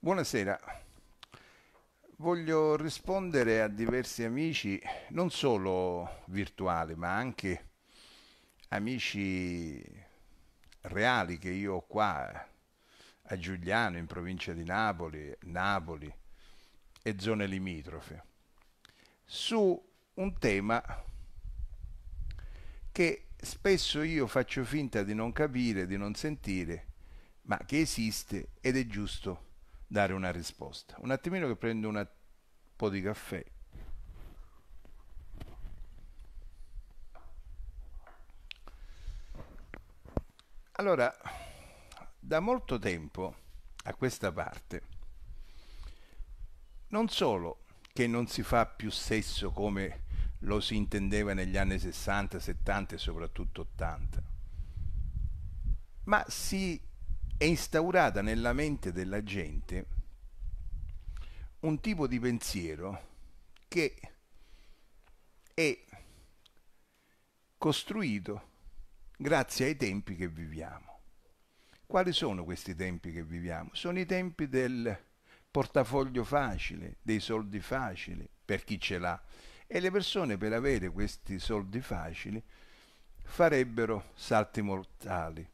Buonasera, voglio rispondere a diversi amici, non solo virtuali, ma anche amici reali che io ho qua a Giuliano, in provincia di Napoli, Napoli e zone limitrofe, su un tema che spesso io faccio finta di non capire, di non sentire, ma che esiste ed è giusto dare una risposta. Un attimino che prendo un po' di caffè. Allora, da molto tempo a questa parte, non solo che non si fa più sesso come lo si intendeva negli anni 60, 70 e soprattutto 80, ma si è instaurata nella mente della gente un tipo di pensiero che è costruito grazie ai tempi che viviamo. Quali sono questi tempi che viviamo? Sono i tempi del portafoglio facile, dei soldi facili, per chi ce l'ha. E le persone per avere questi soldi facili farebbero salti mortali,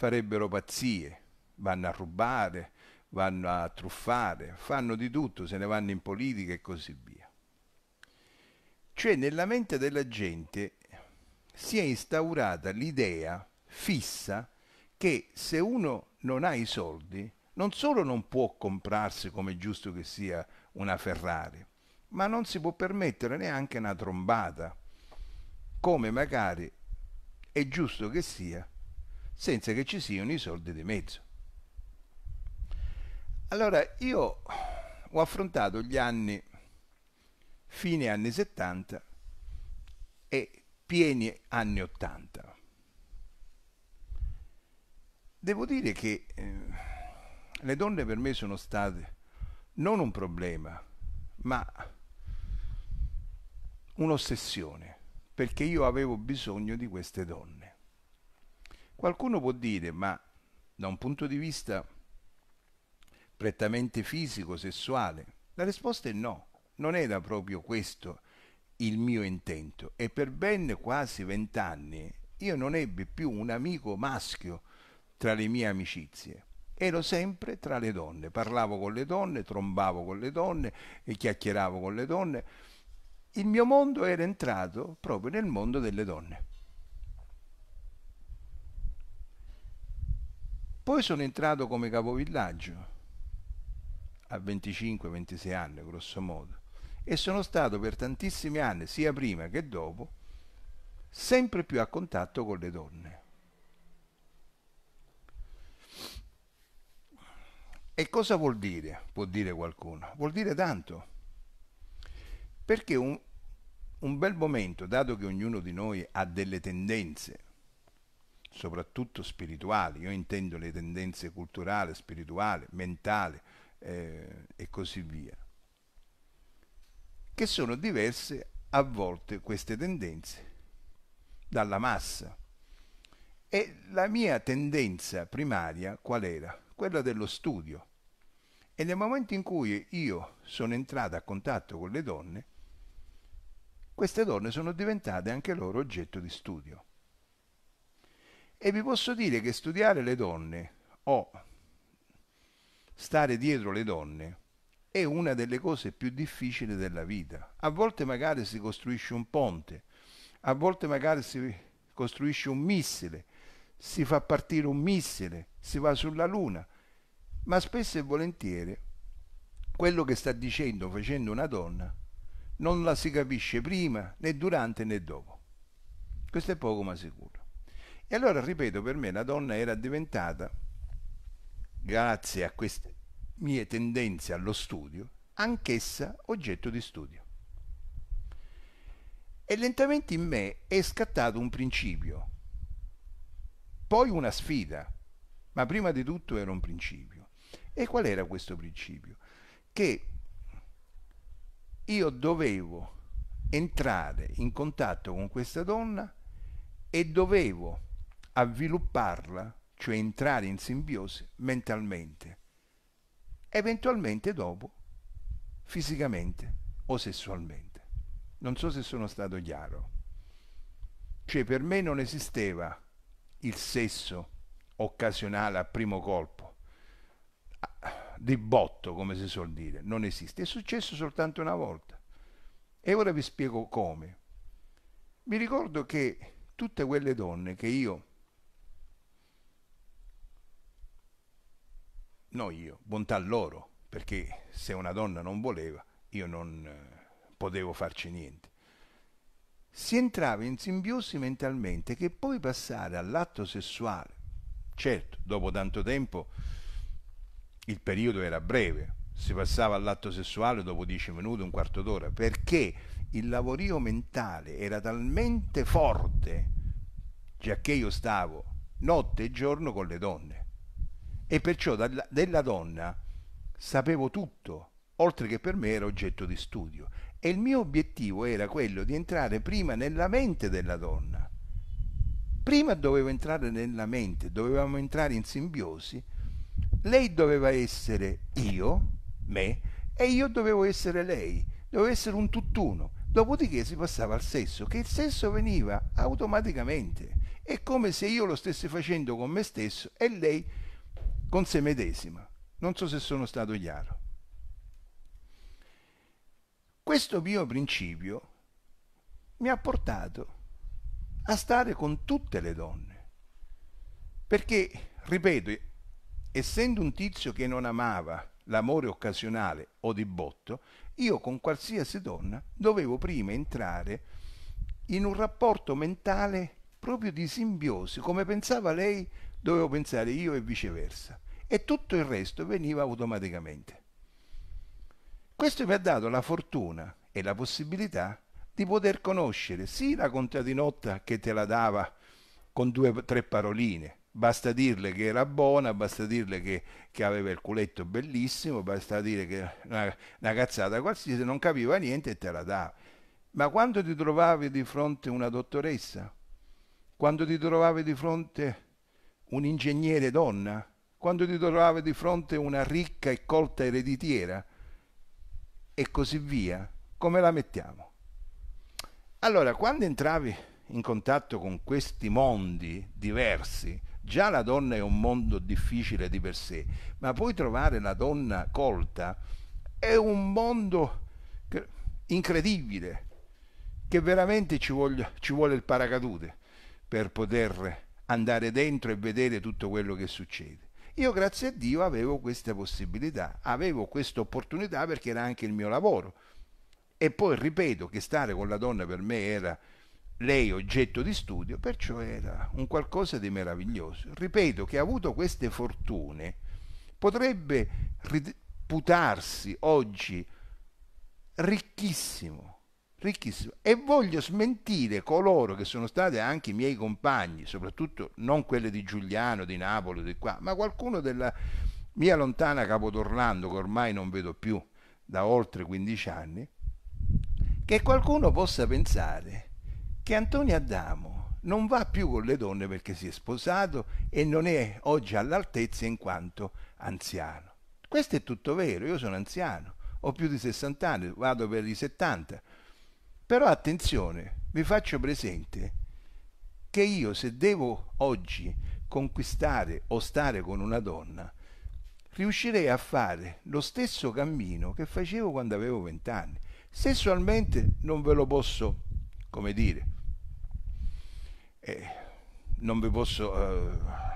farebbero pazzie, vanno a rubare, vanno a truffare, fanno di tutto, se ne vanno in politica e così via. Cioè nella mente della gente si è instaurata l'idea fissa che se uno non ha i soldi, non solo non può comprarsi come è giusto che sia una Ferrari, ma non si può permettere neanche una trombata, come magari è giusto che sia senza che ci siano i soldi di mezzo. Allora io ho affrontato gli anni fine anni 70 e pieni anni 80. Devo dire che eh, le donne per me sono state non un problema, ma un'ossessione, perché io avevo bisogno di queste donne. Qualcuno può dire, ma da un punto di vista prettamente fisico, sessuale, la risposta è no, non era proprio questo il mio intento e per ben quasi vent'anni io non ebbi più un amico maschio tra le mie amicizie. Ero sempre tra le donne, parlavo con le donne, trombavo con le donne e chiacchieravo con le donne. Il mio mondo era entrato proprio nel mondo delle donne. Poi sono entrato come capovillaggio a 25-26 anni, grosso modo, e sono stato per tantissimi anni, sia prima che dopo, sempre più a contatto con le donne. E cosa vuol dire? Può dire qualcuno. Vuol dire tanto. Perché un, un bel momento, dato che ognuno di noi ha delle tendenze soprattutto spirituali, io intendo le tendenze culturali, spirituali, mentali eh, e così via, che sono diverse a volte queste tendenze dalla massa. E la mia tendenza primaria qual era? Quella dello studio. E nel momento in cui io sono entrata a contatto con le donne, queste donne sono diventate anche loro oggetto di studio. E vi posso dire che studiare le donne o stare dietro le donne è una delle cose più difficili della vita. A volte magari si costruisce un ponte, a volte magari si costruisce un missile, si fa partire un missile, si va sulla luna, ma spesso e volentieri quello che sta dicendo facendo una donna non la si capisce prima né durante né dopo. Questo è poco ma sicuro. E allora, ripeto, per me la donna era diventata, grazie a queste mie tendenze allo studio, anch'essa oggetto di studio. E lentamente in me è scattato un principio, poi una sfida, ma prima di tutto era un principio. E qual era questo principio? Che io dovevo entrare in contatto con questa donna e dovevo avvilupparla, cioè entrare in simbiosi mentalmente, eventualmente dopo fisicamente o sessualmente. Non so se sono stato chiaro. Cioè per me non esisteva il sesso occasionale a primo colpo, di botto come si suol dire, non esiste. È successo soltanto una volta. E ora vi spiego come. Mi ricordo che tutte quelle donne che io no io, bontà loro, perché se una donna non voleva io non eh, potevo farci niente. Si entrava in simbiosi mentalmente che poi passare all'atto sessuale, certo, dopo tanto tempo il periodo era breve, si passava all'atto sessuale dopo 10 minuti, un quarto d'ora, perché il lavorio mentale era talmente forte, già che io stavo notte e giorno con le donne e perciò dalla, della donna sapevo tutto, oltre che per me era oggetto di studio. E il mio obiettivo era quello di entrare prima nella mente della donna. Prima dovevo entrare nella mente, dovevamo entrare in simbiosi. Lei doveva essere io, me, e io dovevo essere lei, doveva essere un tutt'uno. Dopodiché si passava al sesso, che il sesso veniva automaticamente. È come se io lo stessi facendo con me stesso e lei con se medesima. Non so se sono stato chiaro. Questo mio principio mi ha portato a stare con tutte le donne. Perché, ripeto, essendo un tizio che non amava l'amore occasionale o di botto, io con qualsiasi donna dovevo prima entrare in un rapporto mentale proprio di simbiosi, come pensava lei dovevo pensare io e viceversa. E tutto il resto veniva automaticamente. Questo mi ha dato la fortuna e la possibilità di poter conoscere sì la contadinotta che te la dava con due o tre paroline, basta dirle che era buona, basta dirle che, che aveva il culetto bellissimo, basta dire che una, una cazzata qualsiasi, non capiva niente e te la dava. Ma quando ti trovavi di fronte una dottoressa, quando ti trovavi di fronte un ingegnere donna, quando ti trovavi di fronte una ricca e colta ereditiera e così via, come la mettiamo? Allora, quando entravi in contatto con questi mondi diversi, già la donna è un mondo difficile di per sé, ma poi trovare la donna colta è un mondo incredibile, che veramente ci, voglia, ci vuole il paracadute per poter andare dentro e vedere tutto quello che succede. Io grazie a Dio avevo questa possibilità, avevo questa opportunità perché era anche il mio lavoro. E poi ripeto che stare con la donna per me era lei oggetto di studio, perciò era un qualcosa di meraviglioso. Ripeto che ha avuto queste fortune, potrebbe riputarsi oggi ricchissimo ricchissimo. E voglio smentire coloro che sono stati anche i miei compagni, soprattutto non quelli di Giuliano, di Napoli, di qua, ma qualcuno della mia lontana Capotorlando, che ormai non vedo più da oltre 15 anni, che qualcuno possa pensare che Antonio Adamo non va più con le donne perché si è sposato e non è oggi all'altezza in quanto anziano. Questo è tutto vero, io sono anziano, ho più di 60 anni, vado per i 70, però attenzione, vi faccio presente che io se devo oggi conquistare o stare con una donna, riuscirei a fare lo stesso cammino che facevo quando avevo vent'anni. Sessualmente non ve lo posso, come dire, eh, non vi posso... Eh,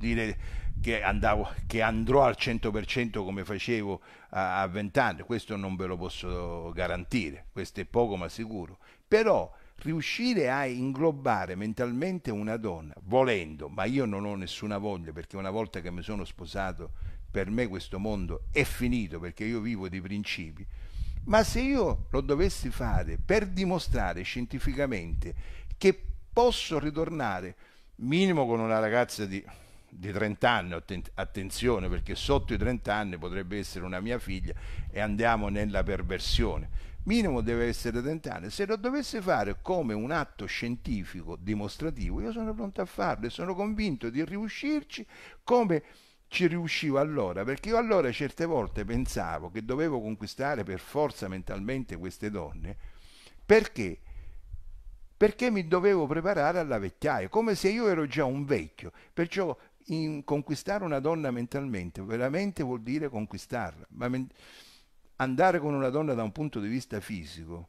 dire che, andavo, che andrò al 100% come facevo a, a 20 anni, questo non ve lo posso garantire, questo è poco ma sicuro, però riuscire a inglobare mentalmente una donna, volendo, ma io non ho nessuna voglia perché una volta che mi sono sposato, per me questo mondo è finito perché io vivo di principi, ma se io lo dovessi fare per dimostrare scientificamente che posso ritornare minimo con una ragazza di di 30 anni, attenzione perché sotto i 30 anni potrebbe essere una mia figlia e andiamo nella perversione. Minimo deve essere 30 anni. Se lo dovesse fare come un atto scientifico dimostrativo, io sono pronto a farlo e sono convinto di riuscirci come ci riuscivo allora, perché io allora certe volte pensavo che dovevo conquistare per forza mentalmente queste donne, perché? Perché mi dovevo preparare alla vecchiaia, come se io ero già un vecchio, perciò in, conquistare una donna mentalmente veramente vuol dire conquistarla, ma andare con una donna da un punto di vista fisico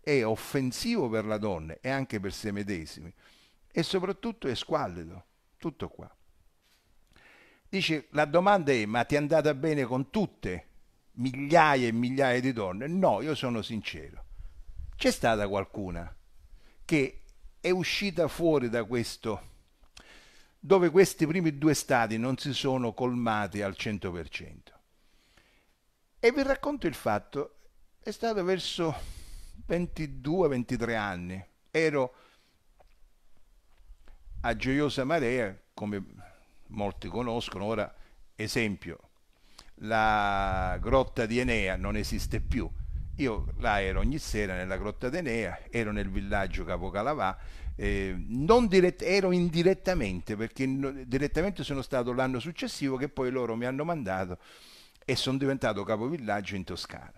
è offensivo per la donna e anche per se medesimi e soprattutto è squallido, tutto qua. Dice, la domanda è, ma ti è andata bene con tutte, migliaia e migliaia di donne? No, io sono sincero. C'è stata qualcuna che è uscita fuori da questo dove questi primi due stati non si sono colmati al 100%. E vi racconto il fatto, è stato verso 22-23 anni, ero a Gioiosa Marea, come molti conoscono, ora esempio, la grotta di Enea non esiste più, io là ero ogni sera nella grotta di Enea, ero nel villaggio Capo Calavà, eh, dirett- ero indirettamente, perché no- direttamente sono stato l'anno successivo che poi loro mi hanno mandato e sono diventato capovillaggio in Toscana.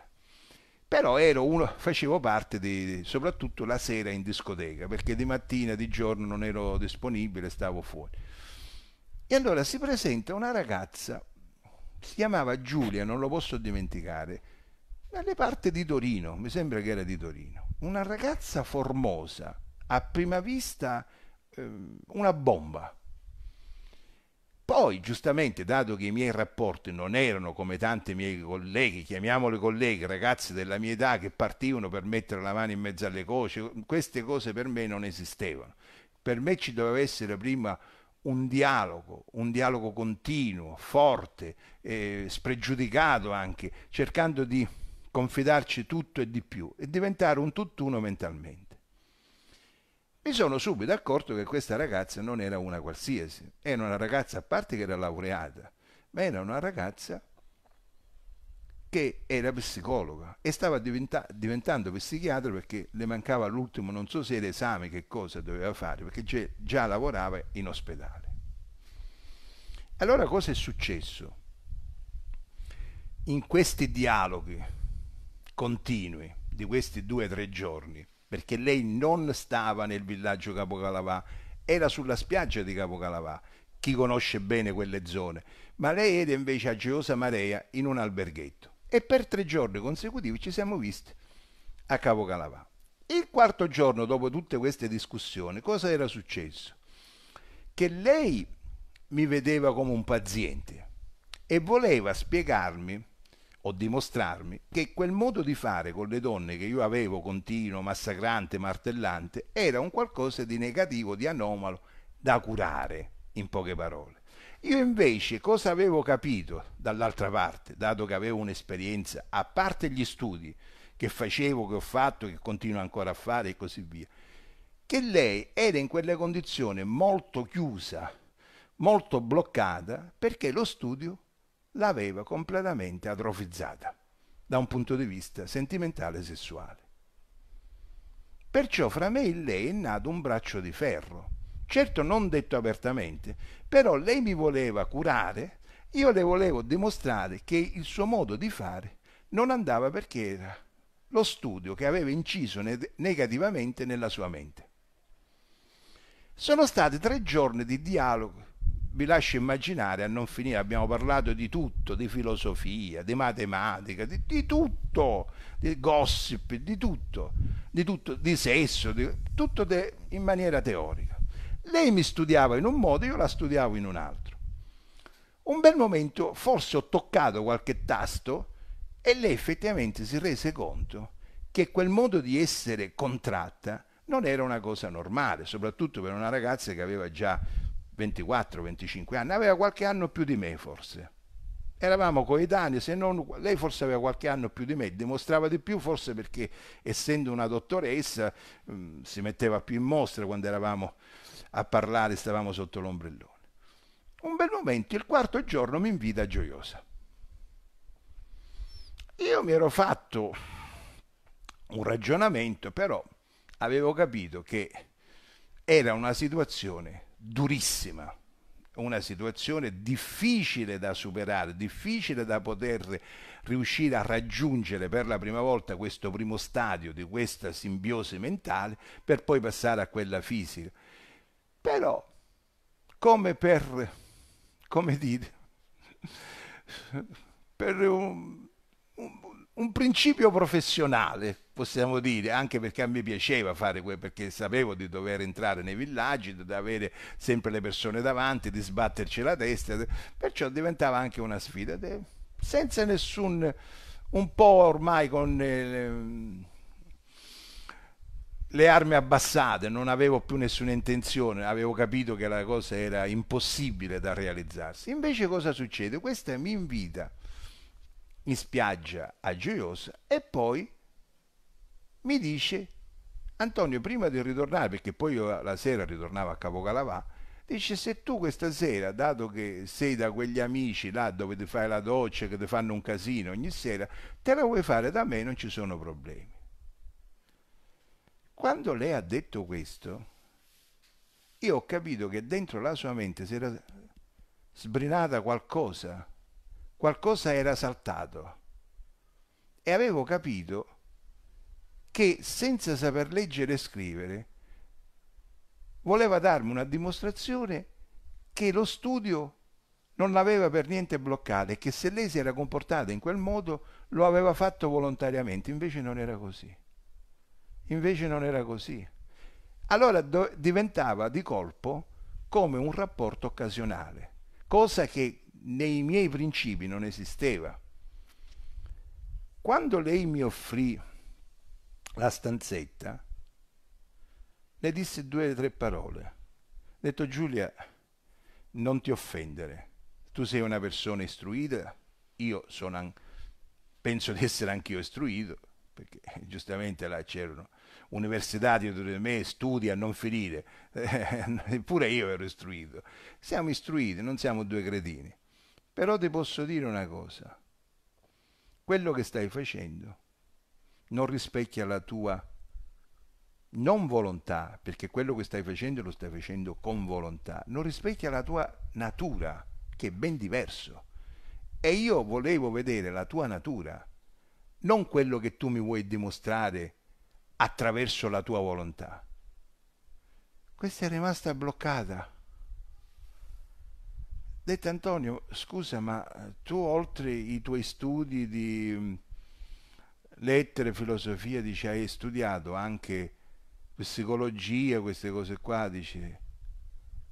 Però uno, facevo parte di, soprattutto la sera in discoteca, perché di mattina, di giorno non ero disponibile, stavo fuori. E allora si presenta una ragazza, si chiamava Giulia, non lo posso dimenticare, dalle parti di Torino, mi sembra che era di Torino, una ragazza formosa, a prima vista ehm, una bomba. Poi, giustamente, dato che i miei rapporti non erano come tanti miei colleghi, chiamiamoli colleghi, ragazzi della mia età che partivano per mettere la mano in mezzo alle cose, queste cose per me non esistevano. Per me ci doveva essere prima un dialogo, un dialogo continuo, forte, eh, spregiudicato anche, cercando di confidarci tutto e di più e diventare un tutt'uno mentalmente. Mi sono subito accorto che questa ragazza non era una qualsiasi, era una ragazza a parte che era laureata, ma era una ragazza che era psicologa e stava diventa diventando psichiatra perché le mancava l'ultimo, non so se l'esame, che cosa doveva fare, perché già lavorava in ospedale. Allora cosa è successo? In questi dialoghi continui di questi due o tre giorni, perché lei non stava nel villaggio Capo Calavà, era sulla spiaggia di Capo Calavà, chi conosce bene quelle zone, ma lei era invece a Geosa Marea in un alberghetto. E per tre giorni consecutivi ci siamo visti a Capo Calavà. Il quarto giorno, dopo tutte queste discussioni, cosa era successo? Che lei mi vedeva come un paziente e voleva spiegarmi o dimostrarmi che quel modo di fare con le donne che io avevo continuo, massacrante, martellante, era un qualcosa di negativo, di anomalo, da curare, in poche parole. Io invece cosa avevo capito dall'altra parte, dato che avevo un'esperienza, a parte gli studi che facevo, che ho fatto, che continuo ancora a fare e così via, che lei era in quelle condizioni molto chiusa, molto bloccata, perché lo studio l'aveva completamente atrofizzata da un punto di vista sentimentale e sessuale. Perciò fra me e lei è nato un braccio di ferro, certo non detto apertamente, però lei mi voleva curare, io le volevo dimostrare che il suo modo di fare non andava perché era lo studio che aveva inciso negativamente nella sua mente. Sono stati tre giorni di dialogo vi lascio immaginare a non finire, abbiamo parlato di tutto, di filosofia, di matematica, di, di tutto, di gossip, di tutto, di, tutto, di sesso, di, tutto de, in maniera teorica. Lei mi studiava in un modo, io la studiavo in un altro. Un bel momento, forse ho toccato qualche tasto e lei effettivamente si rese conto che quel modo di essere contratta non era una cosa normale, soprattutto per una ragazza che aveva già 24-25 anni, aveva qualche anno più di me forse. Eravamo coetanei, se non, lei forse aveva qualche anno più di me, dimostrava di più forse perché essendo una dottoressa mh, mm, si metteva più in mostra quando eravamo a parlare, stavamo sotto l'ombrellone. Un bel momento, il quarto giorno mi invita Gioiosa. Io mi ero fatto un ragionamento, però avevo capito che era una situazione durissima, una situazione difficile da superare, difficile da poter riuscire a raggiungere per la prima volta questo primo stadio di questa simbiosi mentale per poi passare a quella fisica. Però, come per, come dire, per un, un, un principio professionale, possiamo dire, anche perché a me piaceva fare quello, perché sapevo di dover entrare nei villaggi, di avere sempre le persone davanti, di sbatterci la testa, perciò diventava anche una sfida, senza nessun, un po' ormai con eh, le, le armi abbassate, non avevo più nessuna intenzione, avevo capito che la cosa era impossibile da realizzarsi. Invece cosa succede? Questa mi invita in spiaggia a Gioiosa e poi mi dice Antonio prima di ritornare perché poi io la sera ritornavo a Capocalavà dice se tu questa sera dato che sei da quegli amici là dove ti fai la doccia che ti fanno un casino ogni sera te la vuoi fare da me non ci sono problemi quando lei ha detto questo io ho capito che dentro la sua mente si era sbrinata qualcosa qualcosa era saltato e avevo capito che senza saper leggere e scrivere voleva darmi una dimostrazione che lo studio non l'aveva per niente bloccata e che se lei si era comportata in quel modo lo aveva fatto volontariamente, invece non era così. Invece non era così. Allora diventava di colpo come un rapporto occasionale, cosa che nei miei principi non esisteva. Quando lei mi offrì la stanzetta, le disse due o tre parole. Ho detto Giulia, non ti offendere, tu sei una persona istruita, io sono, penso di essere anch'io istruito, perché giustamente là c'erano università dietro di me, studi a non finire, eppure io ero istruito. Siamo istruiti, non siamo due cretini. Però ti posso dire una cosa, quello che stai facendo non rispecchia la tua non volontà, perché quello che stai facendo lo stai facendo con volontà, non rispecchia la tua natura, che è ben diverso. E io volevo vedere la tua natura, non quello che tu mi vuoi dimostrare attraverso la tua volontà. Questa è rimasta bloccata. Dette Antonio, scusa, ma eh, tu oltre i tuoi studi di mm, lettere, filosofia, dici, hai studiato anche psicologia, queste cose qua, dici.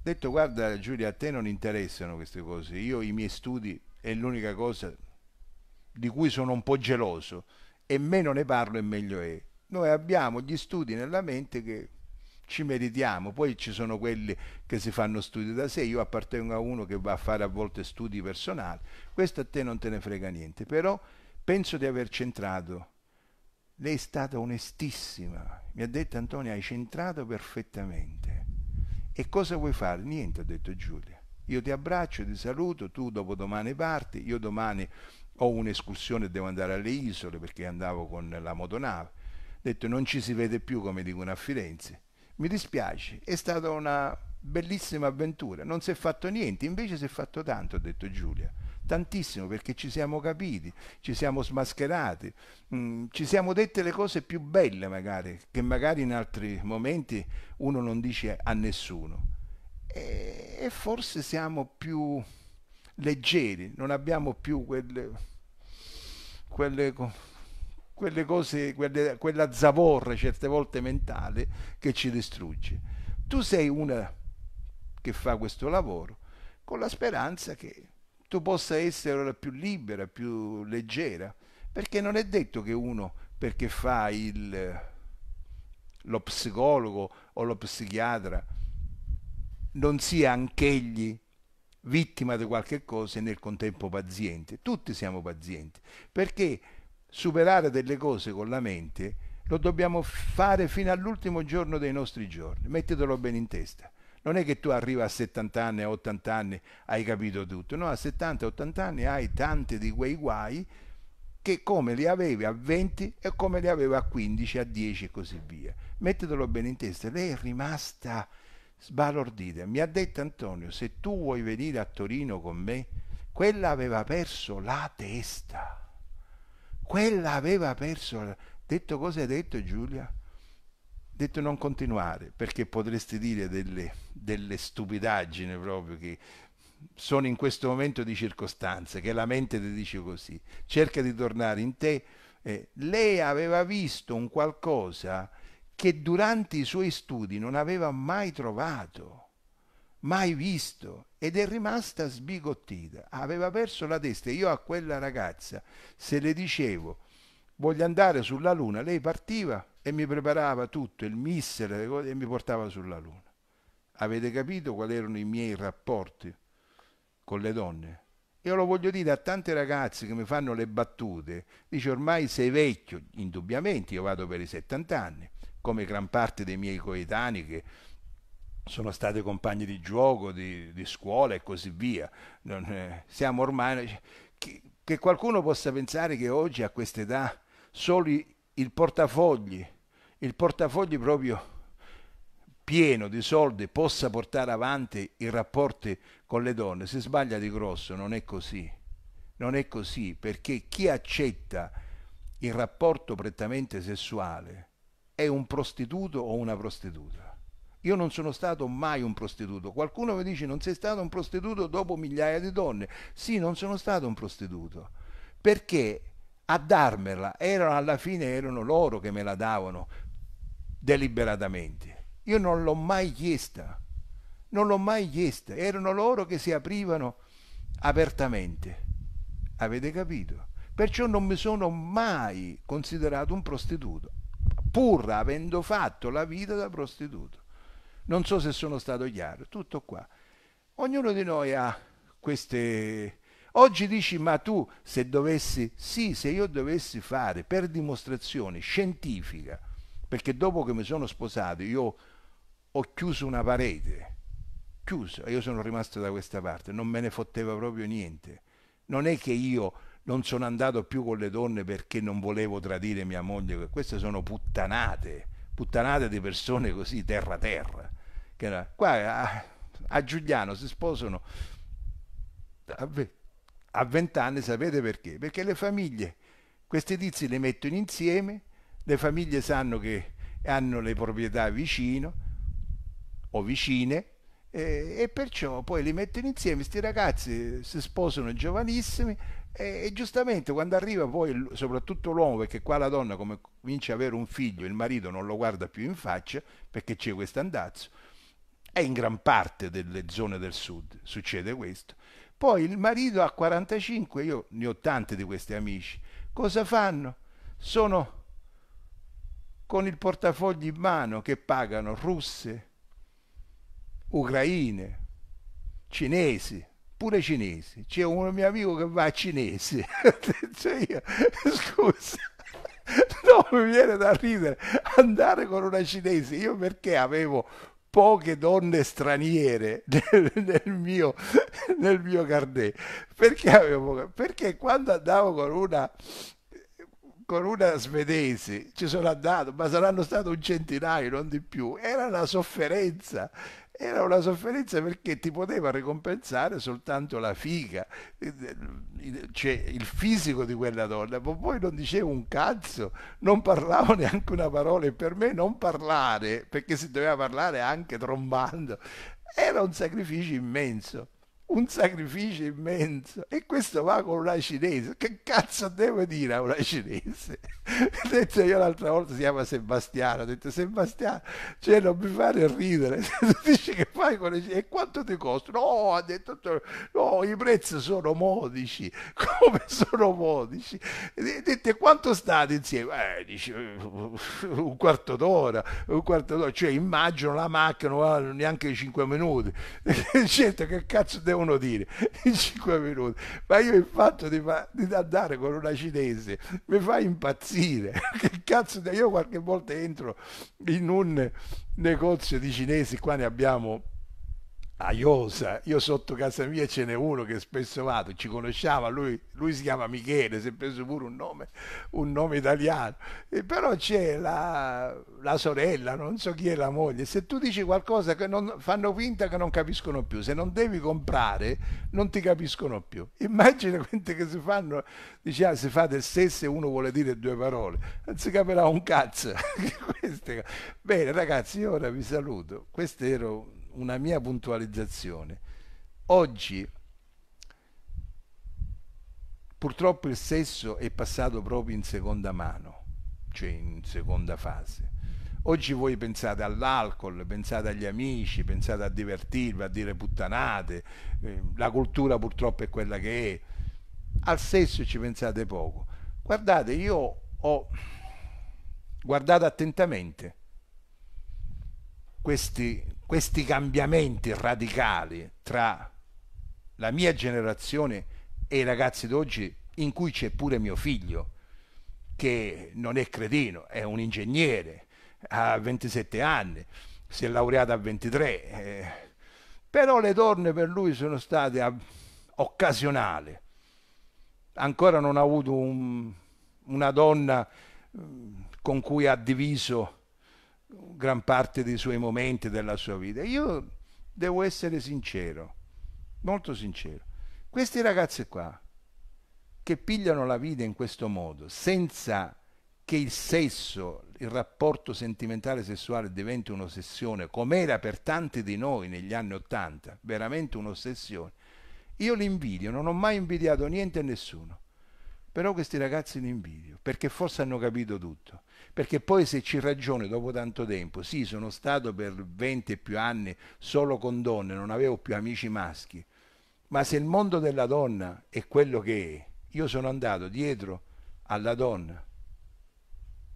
Detto, guarda Giulia, a te non interessano queste cose, io i miei studi è l'unica cosa di cui sono un po' geloso e meno ne parlo e meglio è. Noi abbiamo gli studi nella mente che ci meritiamo, poi ci sono quelli che si fanno studi da sé, io appartengo a uno che va a fare a volte studi personali, questo a te non te ne frega niente, però penso di aver centrato, lei è stata onestissima, mi ha detto Antonio, hai centrato perfettamente e cosa vuoi fare? Niente, ha detto Giulia, io ti abbraccio, ti saluto, tu dopo domani parti, io domani ho un'escursione, devo andare alle isole perché andavo con la motonave, Ha detto non ci si vede più come dicono a Firenze mi dispiace, è stata una bellissima avventura, non si è fatto niente, invece si è fatto tanto, ha detto Giulia, tantissimo perché ci siamo capiti, ci siamo smascherati, mh, mm, ci siamo dette le cose più belle magari, che magari in altri momenti uno non dice a nessuno. E, e forse siamo più leggeri, non abbiamo più quelle... quelle quelle cose, quelle, quella zavorra certe volte mentale che ci distrugge. Tu sei una che fa questo lavoro con la speranza che tu possa essere più libera, più leggera, perché non è detto che uno perché fa il, lo psicologo o lo psichiatra non sia anch'egli vittima di qualche cosa e nel contempo paziente. Tutti siamo pazienti, perché superare delle cose con la mente lo dobbiamo fare fino all'ultimo giorno dei nostri giorni, mettetelo bene in testa. Non è che tu arrivi a 70 anni, a 80 anni, hai capito tutto, no, a 70, 80 anni hai tanti di quei guai che come li avevi a 20 e come li avevi a 15, a 10 e così via. Mettetelo bene in testa, lei è rimasta sbalordita. Mi ha detto Antonio, se tu vuoi venire a Torino con me, quella aveva perso la testa. Quella aveva perso. Detto cosa hai detto Giulia? Detto non continuare, perché potresti dire delle, delle stupidaggini proprio che sono in questo momento di circostanze, che la mente ti dice così. Cerca di tornare in te. Eh, lei aveva visto un qualcosa che durante i suoi studi non aveva mai trovato mai visto ed è rimasta sbigottita. Aveva perso la testa. Io a quella ragazza, se le dicevo voglio andare sulla Luna, lei partiva e mi preparava tutto, il missile e mi portava sulla Luna. Avete capito quali erano i miei rapporti con le donne? Io lo voglio dire a tante ragazze che mi fanno le battute, dice ormai sei vecchio, indubbiamente io vado per i 70 anni, come gran parte dei miei coetanei che sono state compagni di gioco, di, di scuola e così via. Non, eh, siamo ormai... Cioè, che, che, qualcuno possa pensare che oggi a questa età solo il portafogli, il portafogli proprio pieno di soldi possa portare avanti i rapporti con le donne, si sbaglia di grosso, non è così. Non è così perché chi accetta il rapporto prettamente sessuale è un prostituto o una prostituta. Io non sono stato mai un prostituto. Qualcuno mi dice non sei stato un prostituto dopo migliaia di donne. Sì, non sono stato un prostituto. Perché a darmela erano alla fine erano loro che me la davano deliberatamente. Io non l'ho mai chiesta. Non l'ho mai chiesta. Erano loro che si aprivano apertamente. Avete capito? Perciò non mi sono mai considerato un prostituto, pur avendo fatto la vita da prostituto. Non so se sono stato chiaro, tutto qua. Ognuno di noi ha queste... Oggi dici, ma tu se dovessi, sì, se io dovessi fare per dimostrazione scientifica, perché dopo che mi sono sposato io ho chiuso una parete, chiuso, io sono rimasto da questa parte, non me ne fotteva proprio niente. Non è che io non sono andato più con le donne perché non volevo tradire mia moglie, queste sono puttanate puttanate di persone così terra terra. Che era, qua a, a Giuliano si sposano a vent'anni, sapete perché? Perché le famiglie, questi tizi le mettono insieme, le famiglie sanno che hanno le proprietà vicino o vicine e, e perciò poi li mettono insieme, questi ragazzi si sposano giovanissimi e, e, giustamente quando arriva poi, soprattutto l'uomo, perché qua la donna come comincia ad avere un figlio, il marito non lo guarda più in faccia perché c'è questo andazzo, è in gran parte delle zone del sud, succede questo. Poi il marito a 45, io ne ho tanti di questi amici, cosa fanno? Sono con il portafogli in mano che pagano russe, ucraine, cinesi, pure cinesi. C'è un mio amico che va a cinese. cioè io, scusa. No, mi viene da ridere andare con una cinese. Io perché avevo poche donne straniere nel, nel, mio, nel mio carnet. Perché avevo Perché quando andavo con una con una svedese ci sono andato, ma saranno state un centinaio, non di più. Era una sofferenza. Era una sofferenza perché ti poteva ricompensare soltanto la figa, eh, eh, cioè il fisico di quella donna. Ma poi non dicevo un cazzo, non parlavo neanche una parola e per me non parlare, perché si doveva parlare anche trombando, era un sacrificio immenso un sacrificio immenso e questo va con una cinese che cazzo devo dire a una cinese ho detto io l'altra volta si chiama Sebastiano ho detto Sebastiano cioè non mi fare ridere tu che fai con le cinese e quanto ti costa no ha detto no i prezzi sono modici come sono modici e detto quanto state insieme eh, dice un quarto d'ora un quarto d'ora cioè immagino la macchina non ha neanche 5 minuti certo che cazzo devo uno dire in 5 minuti, ma io il fatto di, di, andare con una cinese mi fa impazzire. Che cazzo, io qualche volta entro in un negozio di cinesi, qua ne abbiamo a io sotto casa mia ce n'è uno che spesso vado, ci conosciamo, lui, lui, si chiama Michele, si è preso pure un nome, un nome italiano, e però c'è la, la, sorella, non so chi è la moglie, se tu dici qualcosa che non, fanno finta che non capiscono più, se non devi comprare non ti capiscono più, immagina quante che si fanno, diciamo, si fa del stesso e uno vuole dire due parole, non si capirà un cazzo. Bene ragazzi, io ora vi saluto, questo era una mia puntualizzazione. Oggi purtroppo il sesso è passato proprio in seconda mano, cioè in seconda fase. Oggi voi pensate all'alcol, pensate agli amici, pensate a divertirvi, a dire puttanate, eh, la cultura purtroppo è quella che è. Al sesso ci pensate poco. Guardate, io ho guardato attentamente questi, questi cambiamenti radicali tra la mia generazione e i ragazzi d'oggi, in cui c'è pure mio figlio, che non è cretino, è un ingegnere, ha 27 anni, si è laureato a 23, eh, però le donne per lui sono state a, occasionali. Ancora non ha avuto un, una donna mm, con cui ha diviso gran parte dei suoi momenti, della sua vita. Io devo essere sincero, molto sincero. Questi ragazzi qua, che pigliano la vita in questo modo, senza che il sesso, il rapporto sentimentale sessuale diventi un'ossessione, come era per tanti di noi negli anni Ottanta, veramente un'ossessione, io li invidio, non ho mai invidiato niente e nessuno. Però questi ragazzi li invidio, perché forse hanno capito tutto. Perché poi se ci ragiono dopo tanto tempo, sì, sono stato per 20 e più anni solo con donne, non avevo più amici maschi, ma se il mondo della donna è quello che è, io sono andato dietro alla donna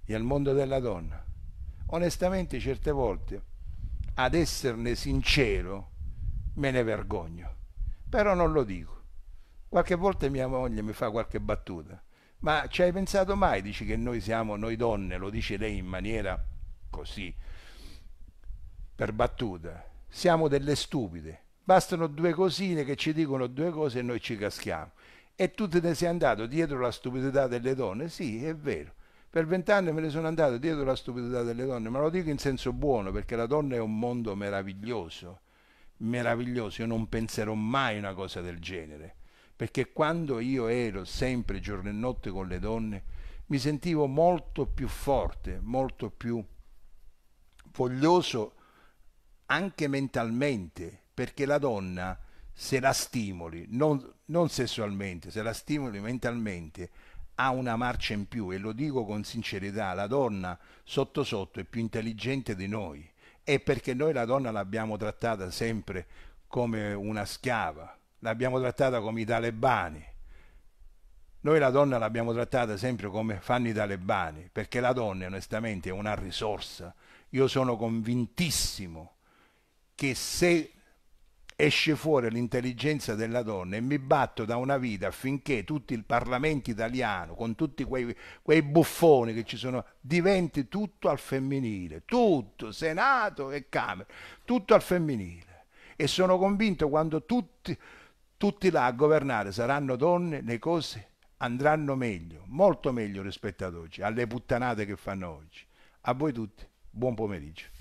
e al mondo della donna. Onestamente certe volte ad esserne sincero me ne vergogno, però non lo dico. Qualche volta mia moglie mi fa qualche battuta. Ma ci hai pensato mai? Dici che noi siamo noi donne, lo dice lei in maniera così, per battuta. Siamo delle stupide. Bastano due cosine che ci dicono due cose e noi ci caschiamo. E tu te ne sei andato dietro la stupidità delle donne? Sì, è vero. Per vent'anni me ne sono andato dietro la stupidità delle donne, ma lo dico in senso buono perché la donna è un mondo meraviglioso. Meraviglioso, io non penserò mai una cosa del genere perché quando io ero sempre giorno e notte con le donne, mi sentivo molto più forte, molto più voglioso anche mentalmente, perché la donna se la stimoli, non, non, sessualmente, se la stimoli mentalmente, ha una marcia in più e lo dico con sincerità, la donna sotto sotto è più intelligente di noi è perché noi la donna l'abbiamo trattata sempre come una schiava, l'abbiamo trattata come i talebani. Noi la donna l'abbiamo trattata sempre come fanno i talebani, perché la donna onestamente è una risorsa. Io sono convintissimo che se esce fuori l'intelligenza della donna e mi batto da una vita affinché tutto il Parlamento italiano, con tutti quei, quei buffoni che ci sono, diventi tutto al femminile, tutto, Senato e Camera, tutto al femminile. E sono convinto quando tutti tutti là a governare saranno donne, le cose andranno meglio, molto meglio rispetto ad oggi, alle puttanate che fanno oggi. A voi tutti, buon pomeriggio.